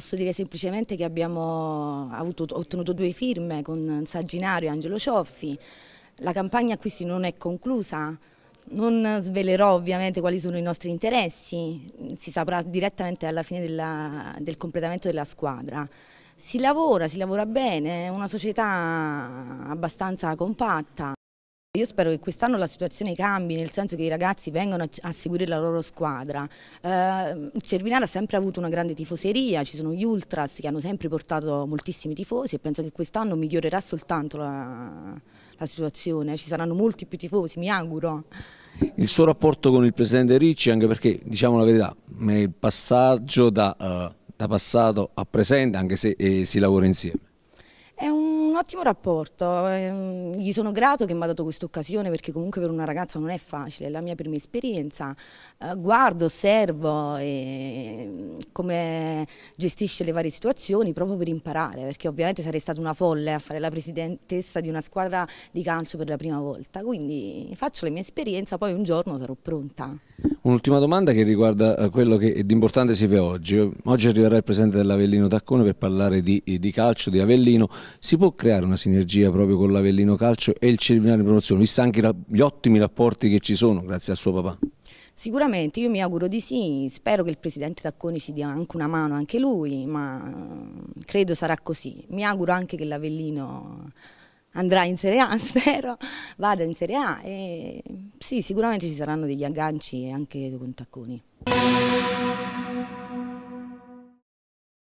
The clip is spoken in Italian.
Posso dire semplicemente che abbiamo avuto, ottenuto due firme con Saginario e Angelo Cioffi. La campagna acquisti non è conclusa, non svelerò ovviamente quali sono i nostri interessi, si saprà direttamente alla fine della, del completamento della squadra. Si lavora, si lavora bene, è una società abbastanza compatta. Io spero che quest'anno la situazione cambi, nel senso che i ragazzi vengano a seguire la loro squadra. Eh, Cervinara ha sempre avuto una grande tifoseria, ci sono gli ultras che hanno sempre portato moltissimi tifosi e penso che quest'anno migliorerà soltanto la, la situazione, ci saranno molti più tifosi, mi auguro. Il suo rapporto con il presidente Ricci, anche perché diciamo la verità, è il passaggio da, uh, da passato a presente, anche se eh, si lavora insieme ottimo rapporto, ehm, gli sono grato che mi ha dato questa occasione perché comunque per una ragazza non è facile, è la mia prima esperienza, eh, guardo, osservo e, mm, come gestisce le varie situazioni proprio per imparare, perché ovviamente sarei stata una folle a fare la presidentessa di una squadra di calcio per la prima volta, quindi faccio la mia esperienza, poi un giorno sarò pronta. Un'ultima domanda che riguarda eh, quello che è importante si fa oggi. Oggi arriverà il presidente dell'Avellino Taccone per parlare di, eh, di, calcio, di Avellino. Si può creare una sinergia proprio con l'Avellino Calcio e il Cervinale Cervinare Promozione, visto anche gli ottimi rapporti che ci sono grazie al suo papà? Sicuramente, io mi auguro di sì, spero che il Presidente Tacconi ci dia anche una mano, anche lui, ma eh, credo sarà così. Mi auguro anche che l'Avellino andrà in Serie A, spero, vada in Serie A e sì, sicuramente ci saranno degli agganci anche con tacconi.